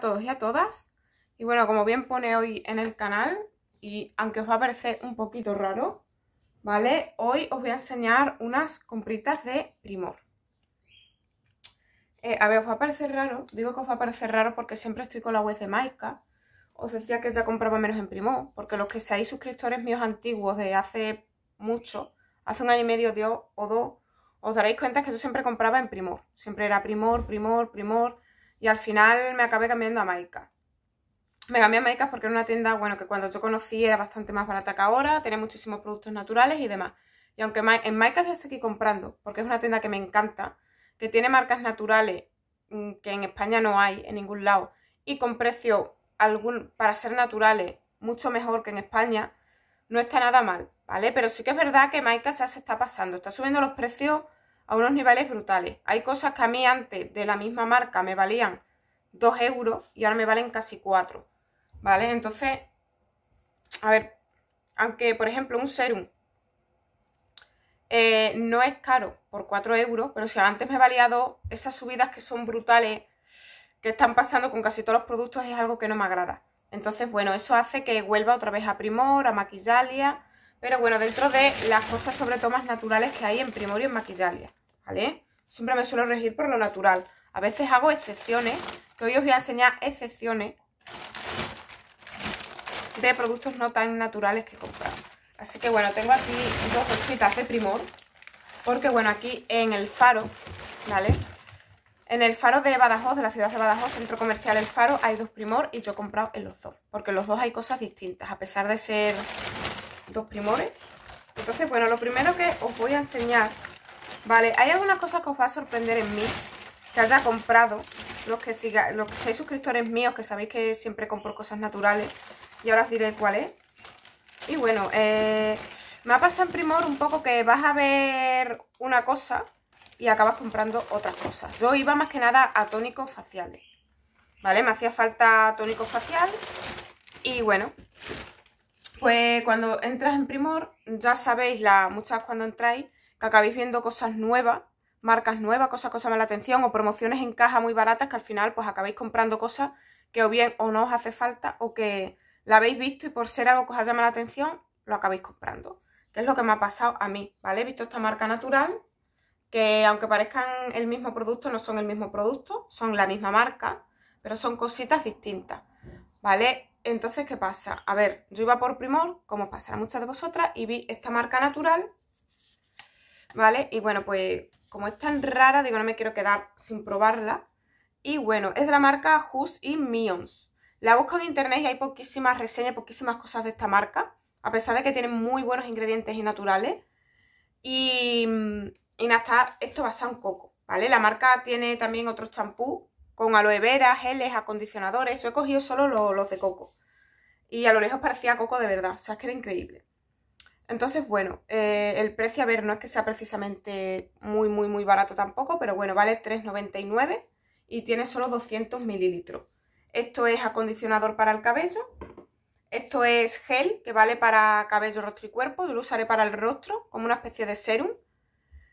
todos y a todas. Y bueno, como bien pone hoy en el canal, y aunque os va a parecer un poquito raro, ¿vale? Hoy os voy a enseñar unas compritas de Primor. Eh, a ver, os va a parecer raro, digo que os va a parecer raro porque siempre estoy con la web de Maika. Os decía que ya compraba menos en Primor, porque los que seáis suscriptores míos antiguos de hace mucho, hace un año y medio o dos, os daréis cuenta que yo siempre compraba en Primor. Siempre era Primor, Primor, Primor y al final me acabé cambiando a Maika. Me cambié a Maika porque era una tienda, bueno, que cuando yo conocí era bastante más barata que ahora, tiene muchísimos productos naturales y demás. Y aunque en Maika ya seguí comprando, porque es una tienda que me encanta, que tiene marcas naturales mm, que en España no hay en ningún lado y con precio para ser naturales mucho mejor que en España, no está nada mal, ¿vale? Pero sí que es verdad que Maika ya se está pasando, está subiendo los precios a unos niveles brutales. Hay cosas que a mí antes de la misma marca me valían 2 euros y ahora me valen casi 4. ¿Vale? Entonces, a ver, aunque por ejemplo un serum eh, no es caro por 4 euros, pero si antes me valía 2, esas subidas que son brutales, que están pasando con casi todos los productos, es algo que no me agrada. Entonces, bueno, eso hace que vuelva otra vez a Primor, a Maquillalia, pero bueno, dentro de las cosas sobre tomas naturales que hay en Primor y en Maquillalia. Siempre me suelo regir por lo natural. A veces hago excepciones, que hoy os voy a enseñar excepciones de productos no tan naturales que comprado Así que bueno, tengo aquí dos bolsitas de Primor, porque bueno, aquí en el Faro, ¿vale? En el Faro de Badajoz, de la ciudad de Badajoz, centro comercial El Faro, hay dos Primor y yo he comprado en los dos, porque en los dos hay cosas distintas, a pesar de ser dos Primores. Entonces, bueno, lo primero que os voy a enseñar Vale, hay algunas cosas que os va a sorprender en mí que haya comprado. Los que, siga, los que suscriptores míos, que sabéis que siempre compro cosas naturales. Y ahora os diré cuál es. Y bueno, eh, me ha pasado en Primor un poco que vas a ver una cosa y acabas comprando otras cosas. Yo iba más que nada a tónicos faciales. ¿Vale? Me hacía falta tónico facial. Y bueno, pues cuando entras en Primor, ya sabéis, la, muchas cuando entráis, que acabéis viendo cosas nuevas, marcas nuevas, cosas que os llaman la atención o promociones en caja muy baratas que al final pues acabéis comprando cosas que o bien o no os hace falta o que la habéis visto y por ser algo que os llama la atención lo acabéis comprando. Que es lo que me ha pasado a mí, ¿vale? He visto esta marca natural que aunque parezcan el mismo producto, no son el mismo producto, son la misma marca, pero son cositas distintas, ¿vale? Entonces, ¿qué pasa? A ver, yo iba por Primor, como pasará muchas de vosotras, y vi esta marca natural ¿vale? Y bueno, pues como es tan rara, digo, no me quiero quedar sin probarla. Y bueno, es de la marca Hus y Mions. La busco en internet y hay poquísimas reseñas, poquísimas cosas de esta marca. A pesar de que tienen muy buenos ingredientes y naturales. Y, y nada, está esto ser un coco, ¿vale? La marca tiene también otros champús con aloe vera, geles, acondicionadores. Yo he cogido solo los, los de coco. Y a lo lejos parecía coco de verdad. O sea, es que era increíble. Entonces, bueno, eh, el precio, a ver, no es que sea precisamente muy, muy, muy barato tampoco, pero bueno, vale 3,99 y tiene solo 200 mililitros. Esto es acondicionador para el cabello. Esto es gel que vale para cabello, rostro y cuerpo. Yo lo usaré para el rostro, como una especie de serum.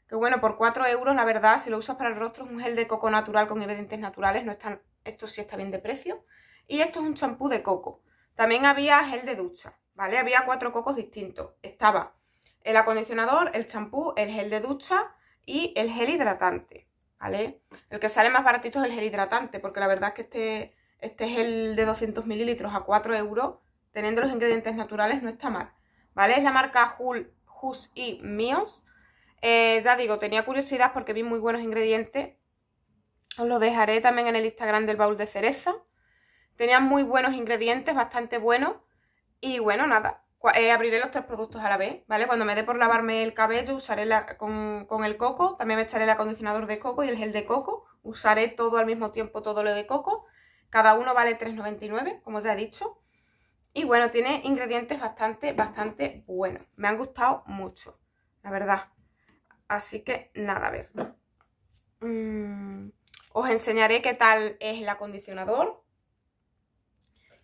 Que bueno, por 4 euros, la verdad, si lo usas para el rostro es un gel de coco natural con ingredientes naturales. No están, esto sí está bien de precio. Y esto es un champú de coco. También había gel de ducha. ¿vale? Había cuatro cocos distintos. Estaba el acondicionador, el champú, el gel de ducha y el gel hidratante, ¿vale? El que sale más baratito es el gel hidratante, porque la verdad es que este, este gel de 200 mililitros a 4 euros, teniendo los ingredientes naturales, no está mal, ¿vale? Es la marca Hul, Hus y Mios. Eh, ya digo, tenía curiosidad porque vi muy buenos ingredientes. Os lo dejaré también en el Instagram del baúl de cereza. Tenían muy buenos ingredientes, bastante buenos. Y bueno, nada, eh, abriré los tres productos a la vez, ¿vale? Cuando me dé por lavarme el cabello, usaré con, el coco, también me echaré el acondicionador de coco y el gel de coco, usaré todo al mismo tiempo, todo lo de coco, cada uno vale 3,99, como ya he dicho, y bueno, tiene ingredientes bastante, bastante buenos, me han gustado mucho, la verdad, así que nada, a ver, mm, os enseñaré qué tal es el acondicionador,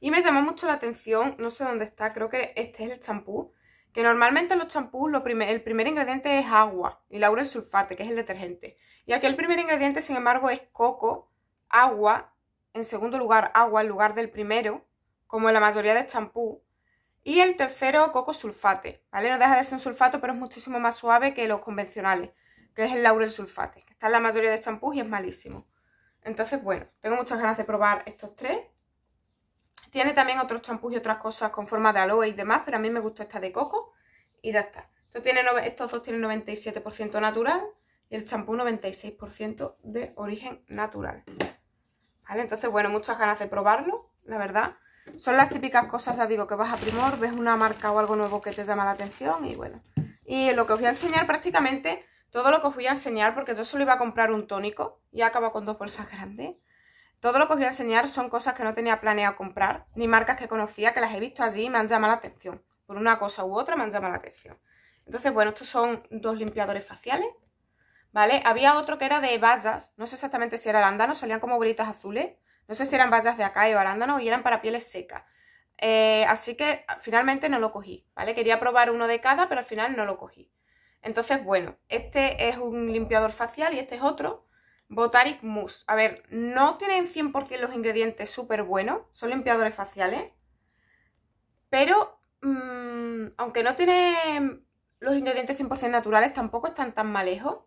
y me llamó mucho la atención, no sé dónde está, creo que este es el champú. Que normalmente en los champús el primer ingrediente es agua y laurel sulfate, que es el detergente. Y aquí el primer ingrediente, sin embargo, es coco, agua, en segundo lugar agua en lugar del primero, como en la mayoría de champú. Y el tercero, coco sulfate, ¿vale? No deja de ser un sulfato, pero es muchísimo más suave que los convencionales, que es el laurel sulfate, que está en la mayoría de champús y es malísimo. Entonces, bueno, tengo muchas ganas de probar estos tres tiene también otros champús y otras cosas con forma de aloe y demás, pero a mí me gusta esta de coco y ya está. Esto tiene, estos dos tienen 97% natural y el champú 96% de origen natural. ¿Vale? Entonces, bueno, muchas ganas de probarlo, la verdad. Son las típicas cosas, ya digo, que vas a Primor, ves una marca o algo nuevo que te llama la atención y bueno. Y lo que os voy a enseñar prácticamente, todo lo que os voy a enseñar, porque yo solo iba a comprar un tónico y acabo con dos bolsas grandes. Todo lo que os voy a enseñar son cosas que no tenía planeado comprar, ni marcas que conocía, que las he visto allí y me han llamado la atención. Por una cosa u otra me han llamado la atención. Entonces, bueno, estos son dos limpiadores faciales, ¿vale? Había otro que era de vallas, no sé exactamente si era arándano, salían como bolitas azules. No sé si eran vallas de acá o arándano y eran para pieles secas. Eh, así que finalmente no lo cogí, ¿vale? Quería probar uno de cada, pero al final no lo cogí. Entonces, bueno, este es un limpiador facial y este es otro. Botanic Mousse. A ver, no tienen 100% los ingredientes súper buenos, son limpiadores faciales, pero mm, aunque no tienen los ingredientes 100% naturales, tampoco están tan malejos.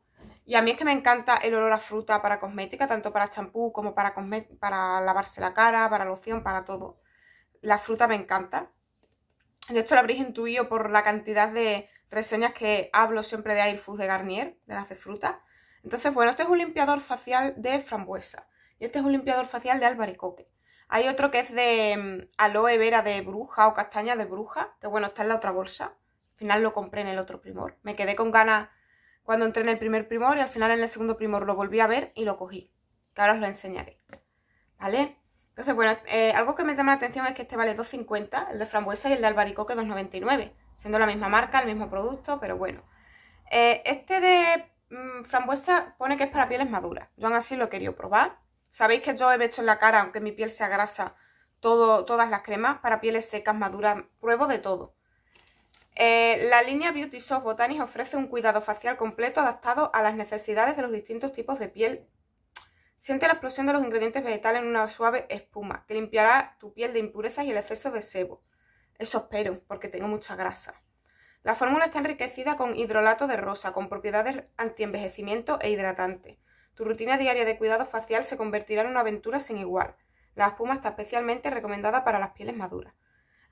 Y a mí es que me encanta el olor a fruta para cosmética, tanto para champú como para, para lavarse la cara, para loción, para todo. La fruta me encanta. De hecho, lo habréis intuido por la cantidad de reseñas que hablo siempre de Airfus de Garnier, de las de fruta. Entonces, bueno, este es un limpiador facial de frambuesa y este es un limpiador facial de albaricoque. Hay otro que es de mm, aloe vera de bruja o castaña de bruja, que bueno, está en la otra bolsa. Al final lo compré en el otro primor. Me quedé con ganas cuando entré en el primer primor y al final en el segundo primor lo volví a ver y lo cogí. Que ahora os lo enseñaré. ¿Vale? Entonces, bueno, eh, algo que me llama la atención es que este vale 2,50, el de frambuesa y el de albaricoque 2,99. Siendo la misma marca, el mismo producto, pero bueno. Eh, este de Mm, frambuesa pone que es para pieles maduras. Yo aún así lo he querido probar. Sabéis que yo he hecho en la cara, aunque mi piel sea grasa, todo, todas las cremas para pieles secas, maduras. Pruebo de todo. Eh, la línea Beauty Soft Botanics ofrece un cuidado facial completo adaptado a las necesidades de los distintos tipos de piel. Siente la explosión de los ingredientes vegetales en una suave espuma que limpiará tu piel de impurezas y el exceso de sebo. Eso espero, porque tengo mucha grasa. La fórmula está enriquecida con hidrolato de rosa, con propiedades antienvejecimiento e hidratante. Tu rutina diaria de cuidado facial se convertirá en una aventura sin igual. La espuma está especialmente recomendada para las pieles maduras.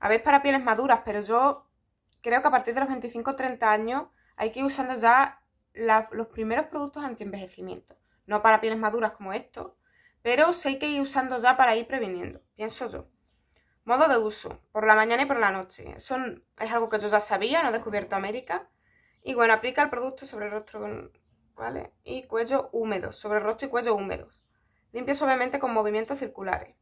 A veces para pieles maduras, pero yo creo que a partir de los 25-30 años hay que ir usando ya los primeros productos antienvejecimiento. No para pieles maduras como esto, pero sí hay que ir usando ya para ir previniendo, pienso yo. Modo de uso, por la mañana y por la noche. Son, es algo que yo ya sabía, no he descubierto América. Y bueno, aplica el producto sobre el rostro ¿vale? y cuello húmedos, sobre rostro y cuello húmedos. Limpia suavemente con movimientos circulares.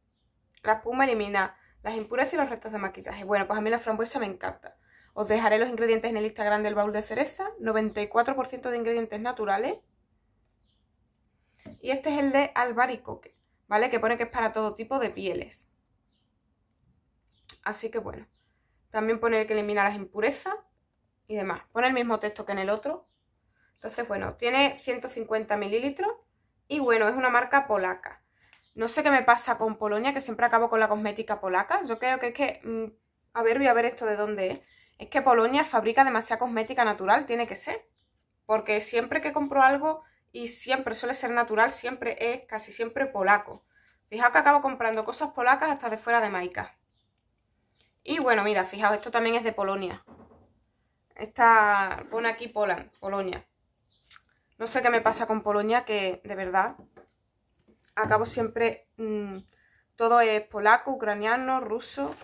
La espuma elimina las impurezas y los restos de maquillaje. Bueno, pues a mí la frambuesa me encanta. Os dejaré los ingredientes en el Instagram del baúl de cereza. 94% de ingredientes naturales. Y este es el de albaricoque, ¿vale? Que pone que es para todo tipo de pieles. Así que bueno, también pone que elimina las impurezas y demás. Pone el mismo texto que en el otro. Entonces, bueno, tiene 150 mililitros y bueno, es una marca polaca. No sé qué me pasa con Polonia, que siempre acabo con la cosmética polaca. Yo creo que es que... Mm, a ver, voy a ver esto de dónde es. Es que Polonia fabrica demasiada cosmética natural, tiene que ser. Porque siempre que compro algo, y siempre suele ser natural, siempre es casi siempre polaco. Fijaos que acabo comprando cosas polacas hasta de fuera de Maica. Y bueno, mira, fijaos, esto también es de Polonia. Esta, pone aquí Poland, Polonia. No sé qué me pasa con Polonia, que de verdad acabo siempre... Mm, todo es polaco, ucraniano, ruso.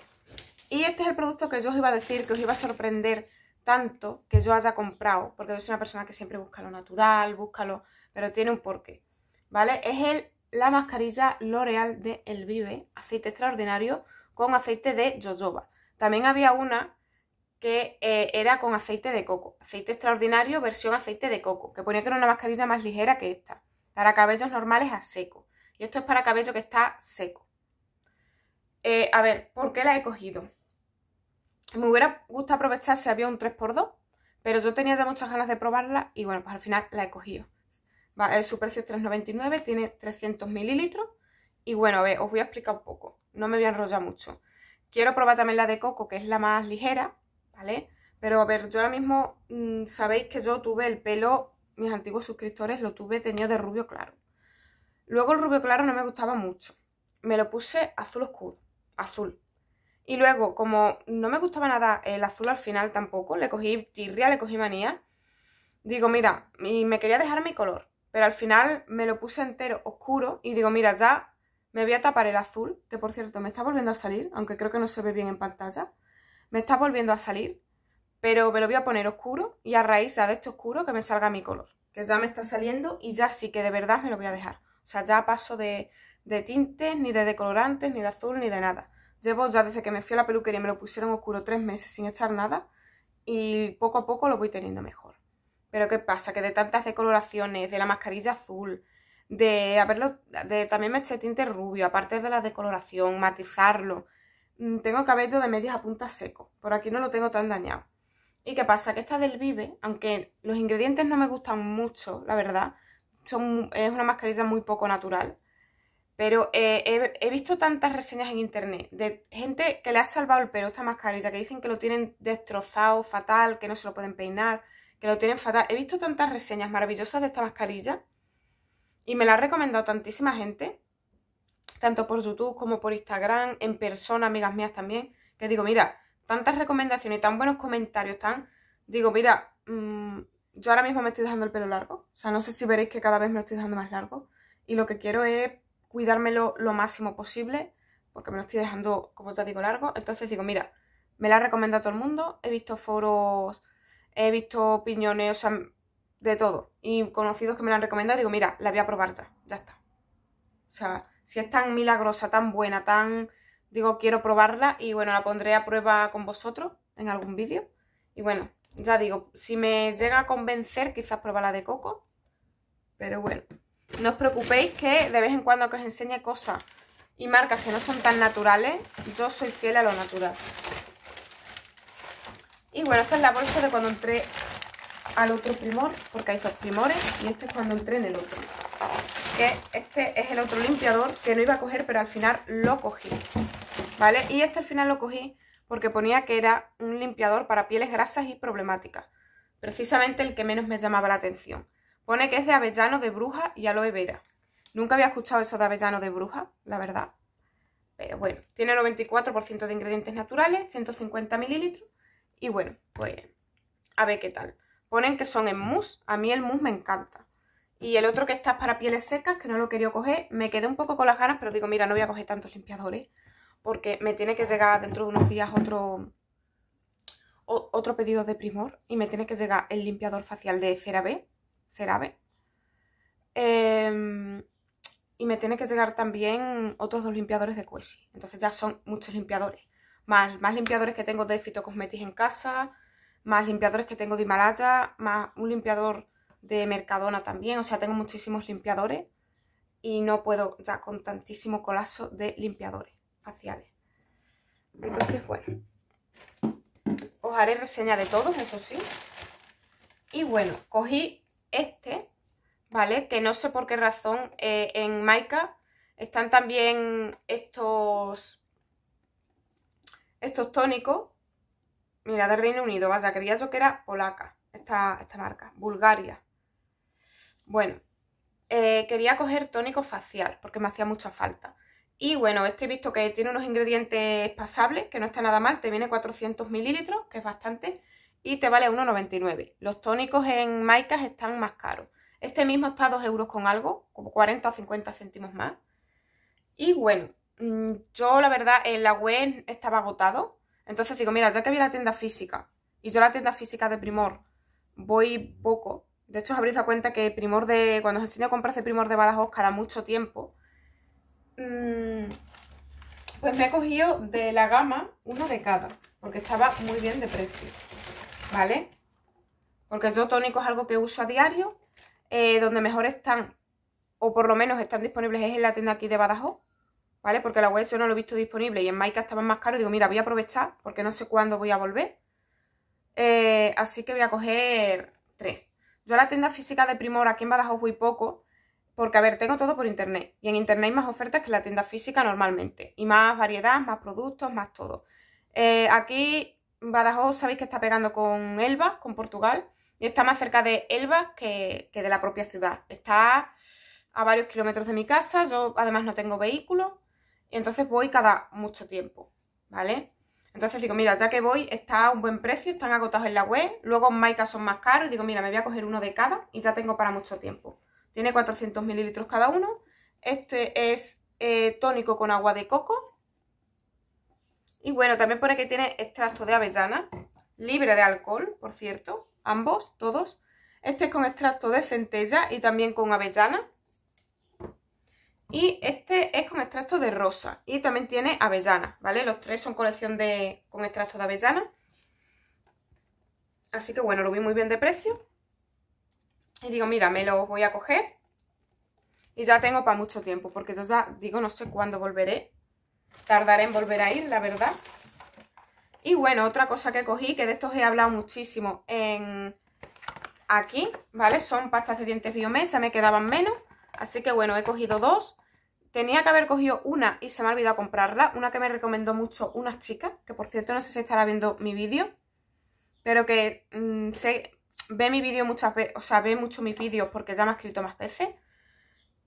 Y este es el producto que yo os iba a decir, que os iba a sorprender tanto que yo haya comprado. Porque yo soy una persona que siempre busca lo natural, búscalo, pero tiene un porqué. ¿Vale? Es el, la mascarilla L'Oreal de El Vive, aceite extraordinario con aceite de jojoba. También había una que eh, era con aceite de coco, aceite extraordinario versión aceite de coco, que ponía que era una mascarilla más ligera que esta, para cabellos normales a seco. Y esto es para cabello que está seco. Eh, a ver, ¿por qué la he cogido? Me hubiera gustado aprovechar si había un 3x2, pero yo tenía ya muchas ganas de probarla y bueno, pues al final la he cogido. Eh, su precio es 3,99, tiene 300 mililitros y bueno, a ver, os voy a explicar un poco no me voy a mucho. Quiero probar también la de coco, que es la más ligera, ¿vale? Pero a ver, yo ahora mismo mm, sabéis que yo tuve el pelo, mis antiguos suscriptores lo tuve tenido de rubio claro. Luego el rubio claro no me gustaba mucho. Me lo puse azul oscuro, azul. Y luego, como no me gustaba nada el azul al final tampoco, le cogí tirria, le cogí manía. Digo, mira, me quería dejar mi color, pero al final me lo puse entero oscuro y digo, mira, ya me voy a tapar el azul, que por cierto me está volviendo a salir, aunque creo que no se ve bien en pantalla. Me está volviendo a salir, pero me lo voy a poner oscuro y a raíz de este oscuro que me salga mi color. Que ya me está saliendo y ya sí que de verdad me lo voy a dejar. O sea, ya paso de, de tintes, ni de decolorantes, ni de azul, ni de nada. Llevo ya desde que me fui a la peluquería y me lo pusieron oscuro tres meses sin echar nada y poco a poco lo voy teniendo mejor. Pero ¿qué pasa? Que de tantas decoloraciones, de la mascarilla azul, de haberlo, de también me este eché tinte rubio, aparte de la decoloración, matizarlo. Mm, tengo cabello de medias a puntas seco, por aquí no lo tengo tan dañado. ¿Y qué pasa? Que esta del Vive, aunque los ingredientes no me gustan mucho, la verdad, son, es una mascarilla muy poco natural, pero eh, he, he, visto tantas reseñas en internet de gente que le ha salvado el pelo esta mascarilla, que dicen que lo tienen destrozado, fatal, que no se lo pueden peinar, que lo tienen fatal. He visto tantas reseñas maravillosas de esta mascarilla y me la ha recomendado tantísima gente, tanto por YouTube como por Instagram, en persona, amigas mías también, que digo, mira, tantas recomendaciones, y tan buenos comentarios, tan... Digo, mira, mm, yo ahora mismo me estoy dejando el pelo largo, o sea, no sé si veréis que cada vez me lo estoy dejando más largo, y lo que quiero es cuidármelo lo máximo posible, porque me lo estoy dejando, como ya digo, largo. Entonces digo, mira, me la ha recomendado todo el mundo, he visto foros, he visto opiniones, o sea, de todo. Y conocidos que me la han recomendado, digo, mira, la voy a probar ya, ya está. O sea, si es tan milagrosa, tan buena, tan... Digo, quiero probarla y bueno, la pondré a prueba con vosotros en algún vídeo. Y bueno, ya digo, si me llega a convencer, quizás prueba la de coco. Pero bueno, no os preocupéis que de vez en cuando que os enseñe cosas y marcas que no son tan naturales, yo soy fiel a lo natural. Y bueno, esta es la bolsa de cuando entré al otro primor, porque hay dos primores, y este es cuando entré en el otro. Que este es el otro limpiador que no iba a coger, pero al final lo cogí, ¿vale? Y este al final lo cogí porque ponía que era un limpiador para pieles grasas y problemáticas. Precisamente el que menos me llamaba la atención. Pone que es de avellano, de bruja y aloe vera. Nunca había escuchado eso de avellano de bruja, la verdad. Pero bueno, tiene 94% de ingredientes naturales, 150 mililitros. Y bueno, pues a ver qué tal. Ponen que son en mousse. A mí el mousse me encanta. Y el otro que está para pieles secas, que no lo quería coger. Me quedé un poco con las ganas, pero digo, mira, no voy a coger tantos limpiadores. Porque me tiene que llegar dentro de unos días otro, otro pedido de Primor. Y me tiene que llegar el limpiador facial de CeraVe. CeraVe. Em, y me tiene que llegar también otros dos limpiadores de Cuesi. Entonces ya son muchos limpiadores. Más, más limpiadores que tengo de fitocosmetis en casa más limpiadores que tengo de Himalaya, más un limpiador de Mercadona también, o sea, tengo muchísimos limpiadores y no puedo ya con tantísimo colapso de limpiadores faciales. Entonces, bueno, os haré reseña de todos, eso sí. Y bueno, cogí este, ¿vale? Que no sé por qué razón eh, en Maika están también estos, estos tónicos Mira, de Reino Unido, vaya, quería yo que era polaca, esta, esta marca, Bulgaria. Bueno, eh, quería coger tónico facial, porque me hacía mucha falta. Y bueno, este he visto que tiene unos ingredientes pasables, que no está nada mal, te viene 400 mililitros, que es bastante, y te vale 1,99. Los tónicos en Maicas están más caros. Este mismo está a 2 euros con algo, como 40 o 50 céntimos más. Y bueno, mm, yo la verdad en la web estaba agotado, entonces digo, mira, ya que había la tienda física, y yo la tienda física de Primor voy poco, de hecho os habréis dado cuenta que Primor de, cuando os enseño a comprarse Primor de Badajoz cada mucho tiempo, mm, pues me he cogido de la gama uno de cada, porque estaba muy bien de precio, ¿vale? Porque yo tónico es algo que uso a diario, eh, donde mejor están, o por lo menos están disponibles es en la tienda aquí de Badajoz, ¿vale? Porque la web yo no lo he visto disponible y en Maika estaban más caros. Digo, mira, voy a aprovechar porque no sé cuándo voy a volver. Eh, así que voy a coger tres. Yo la tienda física de Primor aquí en Badajoz voy poco porque, a ver, tengo todo por internet. Y en internet hay más ofertas que la tienda física normalmente. Y más variedad, más productos, más todo. Eh, aquí Badajoz sabéis que está pegando con Elba, con Portugal. Y está más cerca de Elba que, que de la propia ciudad. Está a varios kilómetros de mi casa. Yo además no tengo vehículo y entonces voy cada mucho tiempo, ¿vale? Entonces digo, mira, ya que voy, está a un buen precio, están agotados en la web, luego en Maika son más caros, digo, mira, me voy a coger uno de cada y ya tengo para mucho tiempo. Tiene 400 mililitros cada uno, este es eh, tónico con agua de coco, y bueno, también pone que tiene extracto de avellana, libre de alcohol, por cierto, ambos, todos. Este es con extracto de centella y también con avellana. Y este es con extracto de rosa y también tiene avellana, ¿vale? Los tres son colección de, con extracto de avellana. Así que bueno, lo vi muy bien de precio. Y digo, mira, me lo voy a coger. Y ya tengo para mucho tiempo, porque yo ya digo, no sé cuándo volveré. Tardaré en volver a ir, la verdad. Y bueno, otra cosa que cogí, que de estos he hablado muchísimo en aquí, ¿vale? Son pastas de dientes biomed, me quedaban menos. Así que bueno, he cogido dos. Tenía que haber cogido una y se me ha olvidado comprarla, una que me recomendó mucho una chica, que por cierto no sé si estará viendo mi vídeo, pero que mm, se, ve mi vídeo muchas veces, o sea, ve mucho mis vídeos porque ya me ha escrito más veces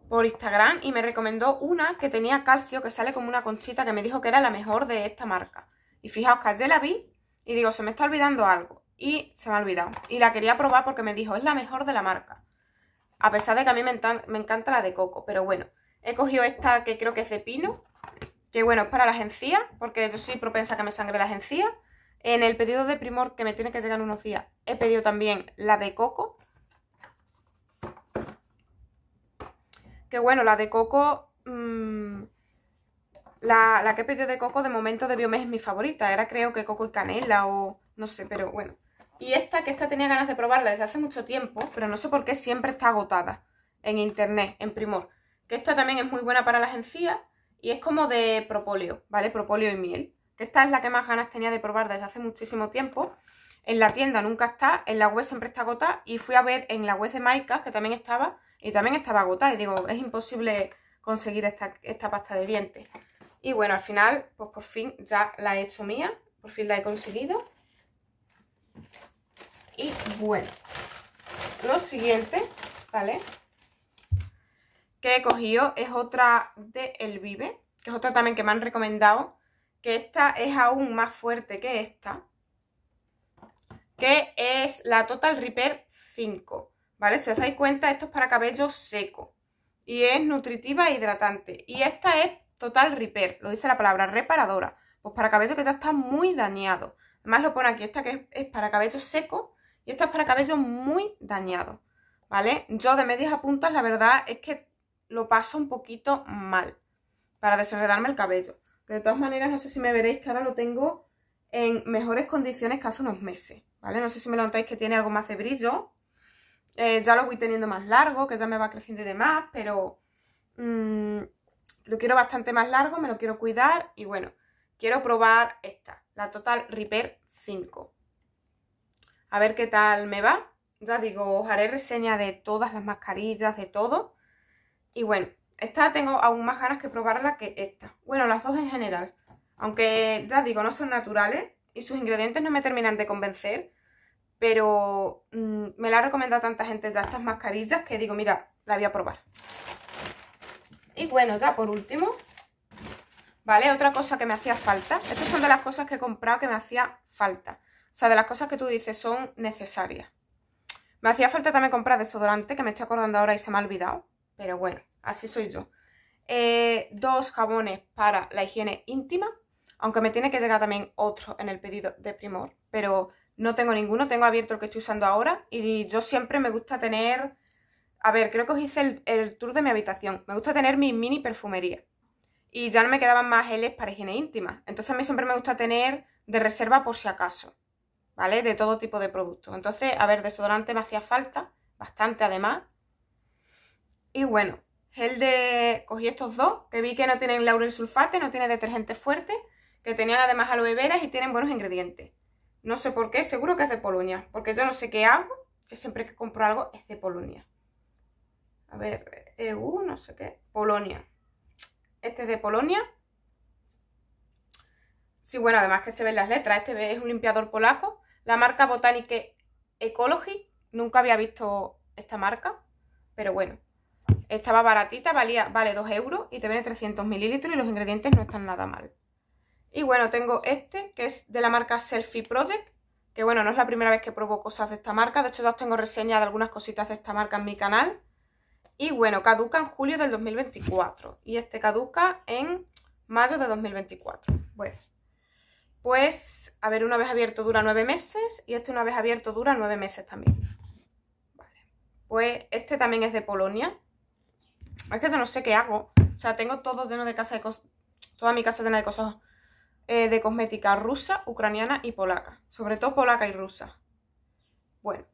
por Instagram y me recomendó una que tenía calcio, que sale como una conchita, que me dijo que era la mejor de esta marca. Y fijaos que ayer la vi y digo, se me está olvidando algo. Y se me ha olvidado. Y la quería probar porque me dijo, es la mejor de la marca. A pesar de que a mí me encanta la de coco, pero bueno. He cogido esta que creo que es de pino, que bueno, es para las encías, porque yo soy propensa a que me sangre las encías. En el pedido de Primor, que me tiene que llegar en unos días, he pedido también la de coco. Que bueno, la de coco... Mm, la, la, que he pedido de coco de momento de Biomes es mi favorita. Era creo que coco y canela o no sé, pero bueno. Y esta, que esta tenía ganas de probarla desde hace mucho tiempo, pero no sé por qué siempre está agotada en internet, en Primor que esta también es muy buena para las encías y es como de propóleo, ¿vale? Propóleo y miel. Que esta es la que más ganas tenía de probar desde hace muchísimo tiempo. En la tienda nunca está, en la web siempre está agotada y fui a ver en la web de Maicas que también estaba y también estaba agotada y digo, es imposible conseguir esta, esta pasta de dientes. Y bueno, al final, pues por fin ya la he hecho mía, por fin la he conseguido. Y bueno, lo siguiente, ¿vale? que he cogido es otra de El Vive, que es otra también que me han recomendado, que esta es aún más fuerte que esta, que es la Total Repair 5, ¿vale? Si os dais cuenta, esto es para cabello seco y es nutritiva e hidratante. Y esta es Total Repair, lo dice la palabra, reparadora, pues para cabello que ya está muy dañado. Además lo pone aquí, esta que es, para cabello seco y esta es para cabello muy dañado, ¿vale? Yo de medias a puntas la verdad es que lo paso un poquito mal para desenredarme el cabello. de todas maneras, no sé si me veréis que ahora lo tengo en mejores condiciones que hace unos meses, ¿vale? No sé si me lo notáis que tiene algo más de brillo. Eh, ya lo voy teniendo más largo, que ya me va creciendo y demás, pero mm, lo quiero bastante más largo, me lo quiero cuidar y bueno, quiero probar esta, la Total Repair 5. A ver qué tal me va. Ya digo, os haré reseña de todas las mascarillas, de todo. Y bueno, esta tengo aún más ganas que probarla que esta. Bueno, las dos en general. Aunque, ya digo, no son naturales y sus ingredientes no me terminan de convencer. Pero mm, me la ha recomendado tanta gente ya estas mascarillas que digo, mira, la voy a probar. Y bueno, ya por último, ¿vale? Otra cosa que me hacía falta. Estas son de las cosas que he comprado que me hacía falta. O sea, de las cosas que tú dices son necesarias. Me hacía falta también comprar desodorante, que me estoy acordando ahora y se me ha olvidado. Pero bueno, así soy yo. Eh, dos jabones para la higiene íntima, aunque me tiene que llegar también otro en el pedido de Primor, pero no tengo ninguno, tengo abierto el que estoy usando ahora y yo siempre me gusta tener, a ver, creo que os hice el, tour de mi habitación, me gusta tener mi mini perfumería y ya no me quedaban más geles para higiene íntima, entonces a mí siempre me gusta tener de reserva por si acaso, ¿vale? De todo tipo de productos, entonces, a ver, desodorante me hacía falta, bastante además, y bueno, el de... cogí estos dos, que vi que no tienen laurel sulfato no tiene detergente fuerte, que tenían además aloe veras y tienen buenos ingredientes. No sé por qué, seguro que es de Polonia, porque yo no sé qué hago, que siempre que compro algo es de Polonia. A ver, EU, no sé qué, Polonia. Este es de Polonia. Sí, bueno, además que se ven las letras, este es un limpiador polaco. La marca Botanique Ecology, nunca había visto esta marca, pero bueno. Estaba baratita, valía, vale 2 euros y te viene 300 mililitros y los ingredientes no están nada mal. Y bueno, tengo este, que es de la marca Selfie Project, que bueno, no es la primera vez que probo cosas de esta marca. De hecho, ya tengo reseñas de algunas cositas de esta marca en mi canal. Y bueno, caduca en julio del 2024. Y este caduca en mayo de 2024. Bueno, pues, a ver, una vez abierto dura 9 meses. Y este una vez abierto dura nueve meses también. Pues este también es de Polonia. Es que no sé qué hago. O sea, tengo todo lleno de casa de cosas. Toda mi casa llena de cosas eh, de cosmética rusa, ucraniana y polaca. Sobre todo polaca y rusa. Bueno.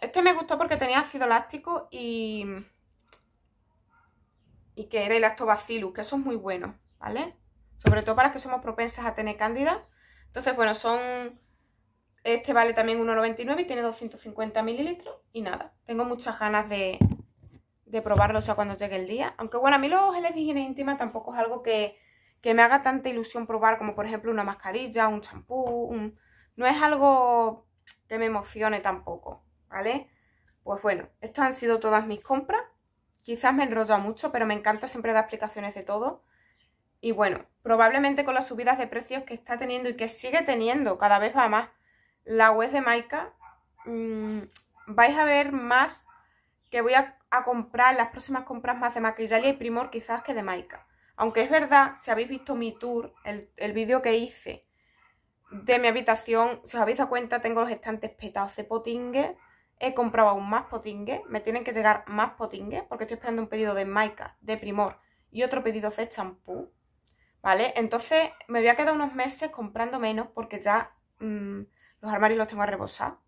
Este me gustó porque tenía ácido láctico y... Y que era el lactobacillus, que eso es muy bueno, ¿vale? Sobre todo para las que somos propensas a tener cándida. Entonces, bueno, son... Este vale también 1,99 y tiene 250 mililitros. Y nada, tengo muchas ganas de, de probarlo, o sea, cuando llegue el día. Aunque bueno, a mí los geles de higiene íntima tampoco es algo que, que me haga tanta ilusión probar, como por ejemplo una mascarilla, un champú, no es algo que me emocione tampoco, ¿vale? Pues bueno, estas han sido todas mis compras. Quizás me enrollo mucho, pero me encanta siempre dar explicaciones de todo. Y bueno, probablemente con las subidas de precios que está teniendo y que sigue teniendo, cada vez va más, la web de Maika, mm, vais a ver más que voy a a comprar las próximas compras más de Maquillalia y Primor quizás que de Maika. Aunque es verdad, si habéis visto mi tour, el, vídeo que hice de mi habitación, si os habéis dado cuenta, tengo los estantes petados de potingue. He comprado aún más potingue. Me tienen que llegar más potingue porque estoy esperando un pedido de Maika, de Primor y otro pedido de champú. ¿Vale? Entonces me voy a quedar unos meses comprando menos porque ya mm, los armarios los tengo a rebosar.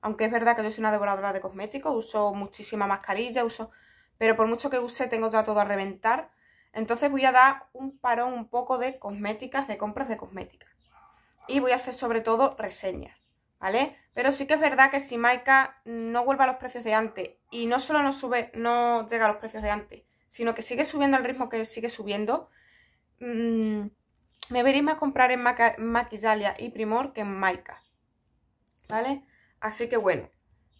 Aunque es verdad que yo soy una devoradora de cosméticos, uso muchísima mascarilla, uso... Pero por mucho que use, tengo ya todo a reventar. Entonces voy a dar un parón un poco de cosméticas, de compras de cosméticas. Y voy a hacer sobre todo reseñas, ¿vale? Pero sí que es verdad que si Maika no vuelve a los precios de antes y no solo no sube, no llega a los precios de antes, sino que sigue subiendo al ritmo que sigue subiendo, mm, me veréis más comprar en Maquillalia y Primor que en Maika, ¿vale? Así que bueno,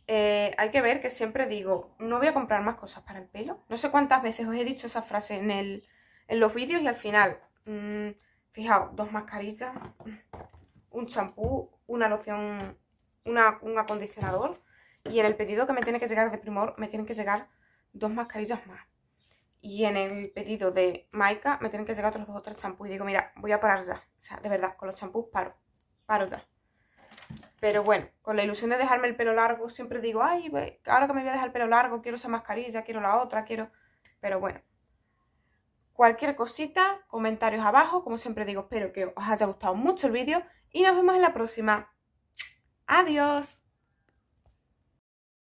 eh, hay que ver que siempre digo, no voy a comprar más cosas para el pelo. No sé cuántas veces os he dicho esa frase en, los vídeos y al final, mm, fijaos, dos mascarillas, un champú, una loción, un acondicionador y en el pedido que me tiene que llegar de Primor me tienen que llegar dos mascarillas más. Y en el pedido de Maika me tienen que llegar otros dos o tres champús. Y digo, mira, voy a parar ya. O sea, de verdad, con los champús paro. Paro ya. Pero bueno, con la ilusión de dejarme el pelo largo, siempre digo, ay, ahora que me voy a dejar el pelo largo, quiero esa mascarilla, quiero la otra, quiero... Pero bueno, cualquier cosita, comentarios abajo, como siempre digo, espero que os haya gustado mucho el vídeo y nos vemos en la próxima. Adiós.